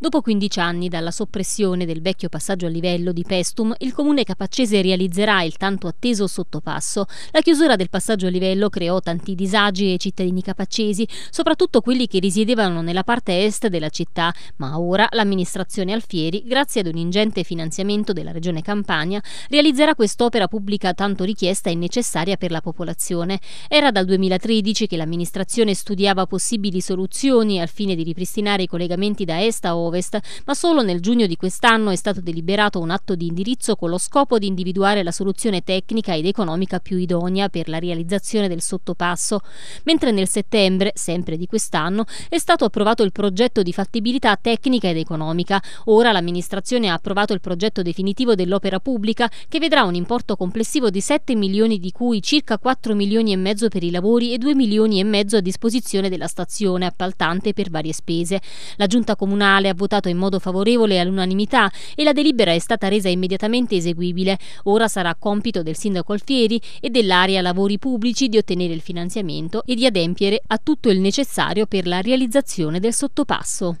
Dopo 15 anni dalla soppressione del vecchio passaggio a livello di Pestum, il comune capaccese realizzerà il tanto atteso sottopasso. La chiusura del passaggio a livello creò tanti disagi ai cittadini capaccesi, soprattutto quelli che risiedevano nella parte est della città, ma ora l'amministrazione Alfieri, grazie ad un ingente finanziamento della regione Campania, realizzerà quest'opera pubblica tanto richiesta e necessaria per la popolazione. Era dal 2013 che l'amministrazione studiava possibili soluzioni al fine di ripristinare i collegamenti da est a ovest ovest, ma solo nel giugno di quest'anno è stato deliberato un atto di indirizzo con lo scopo di individuare la soluzione tecnica ed economica più idonea per la realizzazione del sottopasso, mentre nel settembre, sempre di quest'anno, è stato approvato il progetto di fattibilità tecnica ed economica. Ora l'amministrazione ha approvato il progetto definitivo dell'opera pubblica che vedrà un importo complessivo di 7 milioni di cui circa 4 milioni e mezzo per i lavori e 2 milioni e mezzo a disposizione della stazione appaltante per varie spese. La giunta comunale ha votato in modo favorevole all'unanimità e la delibera è stata resa immediatamente eseguibile. Ora sarà compito del sindaco Alfieri e dell'area lavori pubblici di ottenere il finanziamento e di adempiere a tutto il necessario per la realizzazione del sottopasso.